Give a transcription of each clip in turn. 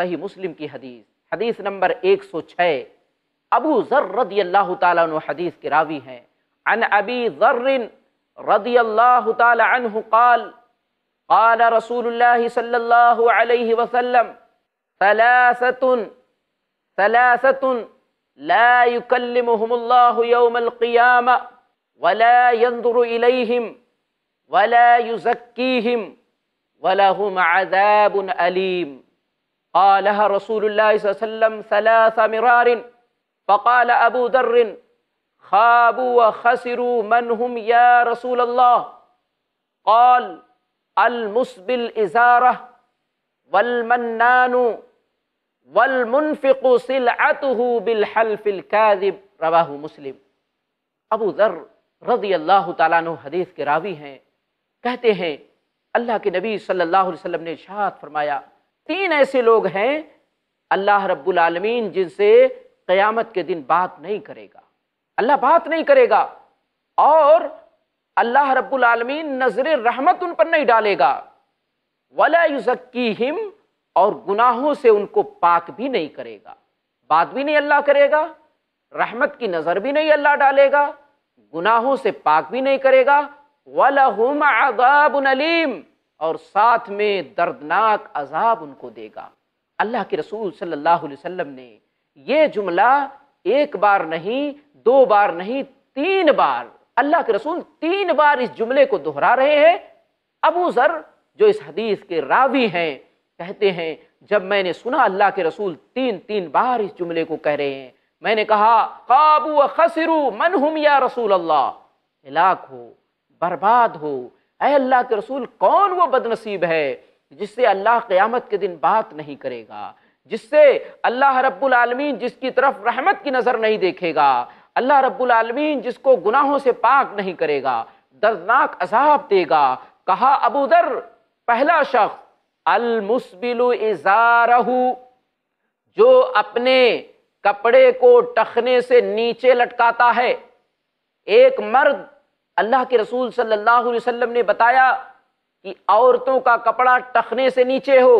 सही मुस्लिम की हदीस हदीस नंबर 106 अबू ज़र रदी अल्लाह तु हदीस के रावी हैं अन अबी ज़र्र रदी अल्लाह तु काल قال رسول الله صلى الله عليه وسلم ثلاثة ثلاثة لا يكلمهم الله يوم القيامة ولا ينظر إليهم ولا يزكيهم ولهم عذاب أليم قالها رسول الله صلى الله عليه وسلم ثلاث مرار فقال أبو ذر خابوا وخسروا من هم يا رسول الله قال المسب الإزارة والمنان والمنفق سلعته بالحلف الكاذب رواه مسلم रवाह ذر अबू ज़र रज़ी अल्लाह तु کے راوی ہیں کہتے ہیں اللہ کے نبی صلی اللہ علیہ وسلم نے ارشاد فرمایا तीन ऐसे लोग हैं अल्लाह रब्बुल आलमीन जिनसे क़यामत के दिन बात नहीं करेगा अल्लाह बात नहीं करेगा और अल्लाह रब्बुल आलमीन नजर रहमत उन पर नहीं डालेगा वला युजक्कीहिम और गुनाहों से उनको पाक भी नहीं करेगा बात भी नहीं अल्लाह करेगा रहमत की नज़र भी नहीं अल्लाह डालेगा गुनाहों से पाक भी नहीं करेगा वलहुम अदाबन अलीम और साथ में दर्दनाक अजाब उनको देगा अल्लाह के रसूल सल्लल्लाहु अलैहि वसल्लम ने यह जुमला एक बार नहीं दो बार नहीं तीन बार अल्लाह के रसूल तीन बार इस जुमले को दोहरा रहे हैं अबू जर जो इस हदीस के रावी हैं कहते हैं जब मैंने सुना अल्लाह के रसूल तीन तीन बार इस जुमले को कह रहे हैं मैंने कहा काबू खसरू मनहुम या रसूल अल्लाह हिलाक हो बर्बाद हो अल्लाह के रसूल कौन वो बदनसीब है जिससे अल्लाह क़यामत के दिन बात नहीं करेगा जिससे अल्लाह रब्बुल आलमीन जिसकी तरफ रहमत की नज़र नहीं देखेगा अल्लाह रब्बुल आलमीन जिसको गुनाहों से पाक नहीं करेगा दर्दनाक अजाब देगा कहा अबूदर पहला शख्स अलमुसबिलु इजारहू जो अपने कपड़े को टखने से नीचे लटकाता है एक मर्द अल्लाह के रसूल सल्लल्लाहु अलैहि वसल्लम ने बताया कि औरतों का कपड़ा टखने से नीचे हो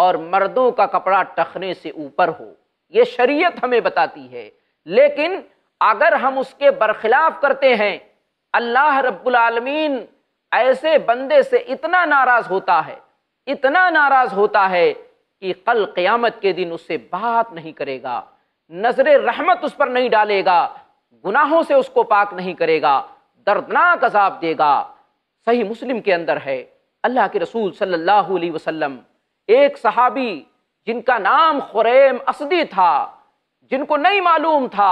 और मर्दों का कपड़ा टखने से ऊपर हो ये शरीयत हमें बताती है लेकिन अगर हम उसके बरखिलाफ करते हैं अल्लाह रब्बुल आलमीन ऐसे बंदे से इतना नाराज होता है इतना नाराज होता है कि कल क़यामत के दिन उससे बात नहीं करेगा नजर रहमत उस पर नहीं डालेगा गुनाहों से उसको पाक नहीं करेगा दर्दनाक अजाब देगा सही मुस्लिम के अंदर है अल्लाह के रसूल सल्लल्लाहु अलैहि वसल्लम एक सहाबी जिनका नाम खुरैम असदी था जिनको नहीं मालूम था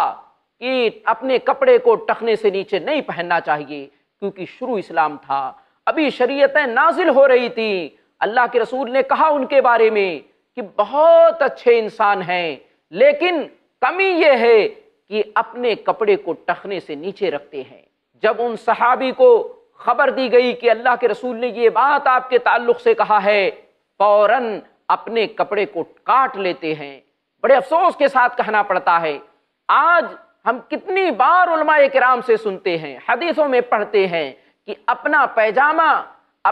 कि अपने कपड़े को टखने से नीचे नहीं पहनना चाहिए क्योंकि शुरू इस्लाम था अभी शरीयतें नाजिल हो रही थी अल्लाह के रसूल ने कहा उनके बारे में कि बहुत अच्छे इंसान हैं लेकिन कमी यह है कि अपने कपड़े को टखने से नीचे रखते हैं जब उन सहाबी को खबर दी गई कि अल्लाह के रसूल ने ये बात आपके ताल्लुक से कहा है फौरन अपने कपड़े को काट लेते हैं बड़े अफसोस के साथ कहना पड़ता है आज हम कितनी बार उलमाए कराम से सुनते हैं हदीसों में पढ़ते हैं कि अपना पैजामा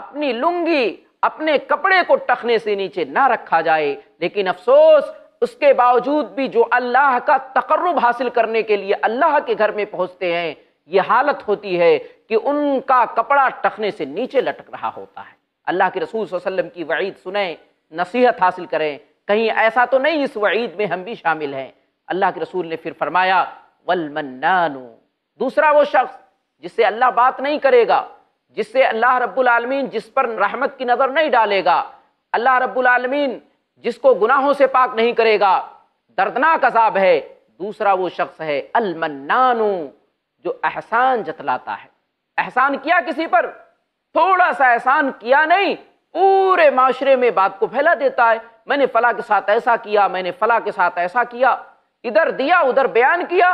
अपनी लुंगी अपने कपड़े को टखने से नीचे ना रखा जाए लेकिन अफसोस उसके बावजूद भी जो अल्लाह का तकर्रब हासिल करने के लिए अल्लाह के घर में पहुंचते हैं ये हालत होती है कि उनका कपड़ा टखने से नीचे लटक रहा होता है अल्लाह के रसूल वसल्लम की वईद सुने नसीहत हासिल करें कहीं ऐसा तो नहीं इस वईद में हम भी शामिल हैं अल्लाह के रसूल ने फिर फरमाया वलमन्नानु दूसरा वो शख्स जिससे अल्लाह बात नहीं करेगा जिससे अल्लाह रब्बुलमीन जिस पर रहमत की नज़र नहीं डालेगा अल्लाह रब्बुलमीन जिसको गुनाहों से पाक नहीं करेगा दर्दनाक अजाब है दूसरा वो शख्स है अलमन्नानू जो एहसान जतलाता है एहसान किया किसी पर थोड़ा सा एहसान किया नहीं पूरे माशरे में बात को फैला देता है मैंने फला के साथ ऐसा किया मैंने फला के साथ ऐसा किया इधर दिया उधर बयान किया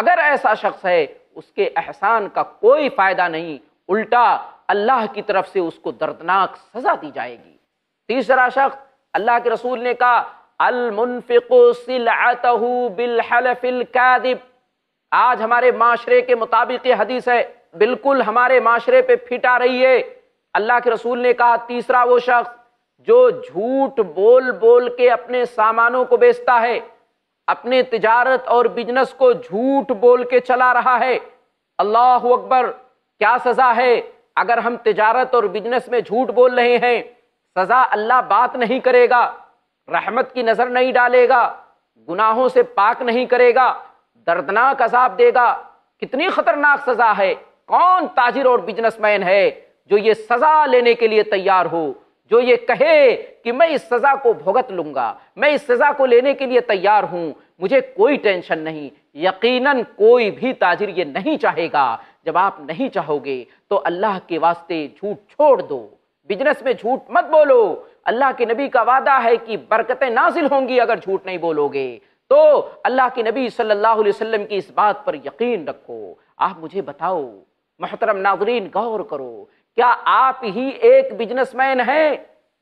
अगर ऐसा शख्स है उसके एहसान का कोई फायदा नहीं उल्टा अल्लाह की तरफ से उसको दर्दनाक सजा दी जाएगी तीसरा शख्स अल्लाह के रसूल ने कहा अलमुनफिक आज हमारे माशरे के मुताबिक ये हदीस है बिल्कुल हमारे माशरे पे फिट आ रही है अल्लाह के रसूल ने कहा तीसरा वो शख्स जो झूठ बोल बोल के अपने सामानों को बेचता है अपने तिजारत और बिजनेस को झूठ बोल के चला रहा है अल्लाह अकबर क्या सज़ा है अगर हम तिजारत और बिजनेस में झूठ बोल रहे हैं सज़ा अल्लाह बात नहीं करेगा रहमत की नज़र नहीं डालेगा गुनाहों से पाक नहीं करेगा दर्दनाक अजाब देगा कितनी खतरनाक सजा है कौन ताजिर और बिजनेसमैन है जो ये सजा लेने के लिए तैयार हो जो ये कहे कि मैं इस सजा को भुगत लूंगा मैं इस सजा को लेने के लिए तैयार हूं मुझे कोई टेंशन नहीं यकीनन कोई भी ताजिर ये नहीं चाहेगा जब आप नहीं चाहोगे तो अल्लाह के वास्ते झूठ छोड़ दो बिजनेस में झूठ मत बोलो अल्लाह के नबी का वादा है कि बरकतें नाजिल होंगी अगर झूठ नहीं बोलोगे तो अल्लाह के नबी सल्लल्लाहु अलैहि वसल्लम की इस बात पर यकीन रखो आप मुझे बताओ महतरम नागरीन गौर करो क्या आप ही एक बिजनेसमैन हैं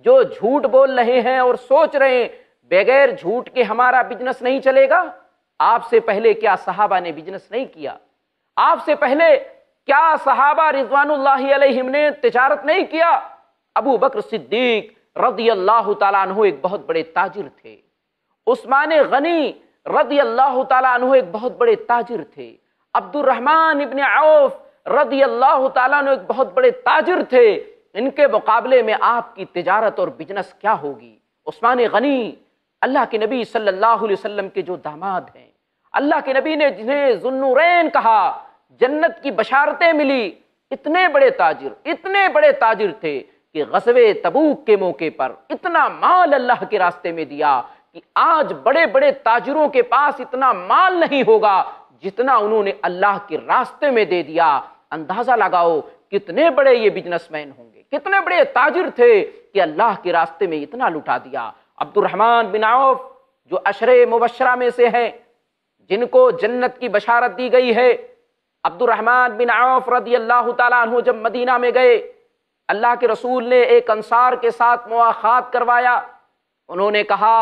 जो झूठ बोल रहे हैं और सोच रहे हैं बगैर झूठ के हमारा बिजनेस नहीं चलेगा आपसे पहले क्या सहाबा ने बिजनेस नहीं किया आपसे पहले क्या सहाबा रिजवान ने तजारत नहीं किया अबू बकर सिद्दीक रदी अल्लाह तला एक बहुत बड़े ताजिर थे उस्मान गनी रदी अल्लाह तु एक बहुत बड़े ताजिर थे अब्दुलरहमान इबन औफ रदी अल्लाह तु एक बहुत बड़े ताजिर थे इनके मुकाबले में आपकी तजारत और बिजनेस क्या होगी उस्मान गनी अल्लाह के नबी सल्लल्लाहु अलैहि वसल्लम के जो दामाद हैं अल्लाह के नबी ने जिन्हें जुन्नुरैन कहा जन्नत की बशारतें मिली इतने बड़े ताजिर इतने बड़े ताजिर थे कि गजब तबूक के मौके पर इतना माल अल्लाह के रास्ते में दिया कि आज बड़े बड़े ताजरों के पास इतना माल नहीं होगा जितना उन्होंने अल्लाह के रास्ते में दे दिया अंदाजा लगाओ कितने बड़े ये बिजनेसमैन होंगे कितने बड़े ताजिर थे कि अल्लाह के रास्ते में इतना लुटा दिया अब्दुलरहमान बिन आउफ जो अशर मुबशरा में से हैं जिनको जन्नत की बशारत दी गई है अब्दुलरहमान बिन आउफ रदी अल्लाह तु जब मदीना में गए अल्लाह के रसूल ने एक अंसार के साथ मुआखात करवाया उन्होंने कहा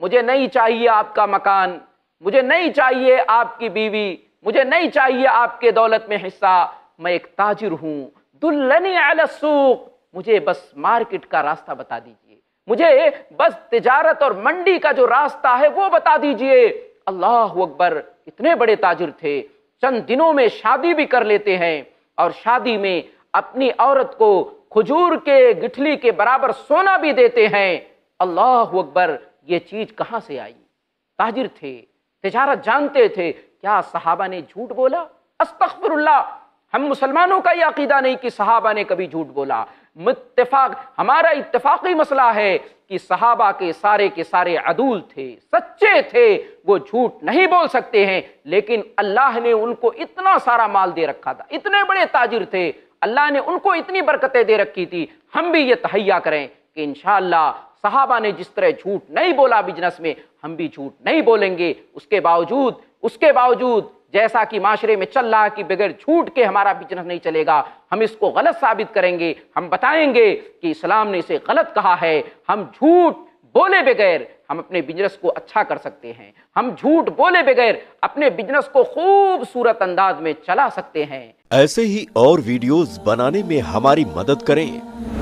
मुझे नहीं चाहिए आपका मकान मुझे नहीं चाहिए आपकी बीवी मुझे नहीं चाहिए आपके दौलत में हिस्सा मैं एक ताजिर हूँ दुल्लनी अलसूक मुझे बस मार्केट का रास्ता बता दीजिए मुझे बस तिजारत और मंडी का जो रास्ता है वो बता दीजिए अल्लाह अकबर इतने बड़े ताजिर थे चंद दिनों में शादी भी कर लेते हैं और शादी में अपनी औरत को खजूर के गिठली के बराबर सोना भी देते हैं अल्लाह अकबर ये चीज़ कहाँ से आई ताजिर थे तजारत जानते थे क्या सहाबा ने झूठ बोला अस्तफरल्ला हम मुसलमानों का ये अकीदा नहीं कि सहाबा ने कभी झूठ बोला मुतफाक हमारा इतफाक़ी मसला है कि सहाबा के सारे के सारे अदूल थे सच्चे थे वो झूठ नहीं बोल सकते हैं लेकिन अल्लाह ने उनको इतना सारा माल दे रखा था इतने बड़े ताजिर थे अल्लाह ने उनको इतनी बरकतें दे रखी थी हम भी ये तहैया करें कि इन साहबा ने जिस तरह झूठ नहीं बोला बिजनेस में हम भी झूठ नहीं बोलेंगे उसके बावजूद उसके बावजूद जैसा कि माशरे में चल रहा कि बगैर झूठ के हमारा बिजनेस नहीं चलेगा हम इसको गलत साबित करेंगे हम बताएंगे कि इस्लाम ने इसे गलत कहा है हम झूठ बोले बगैर हम अपने बिजनेस को अच्छा कर सकते हैं हम झूठ बोले बगैर अपने बिजनेस को खूबसूरत अंदाज में चला सकते हैं ऐसे ही और वीडियोस बनाने में हमारी मदद करें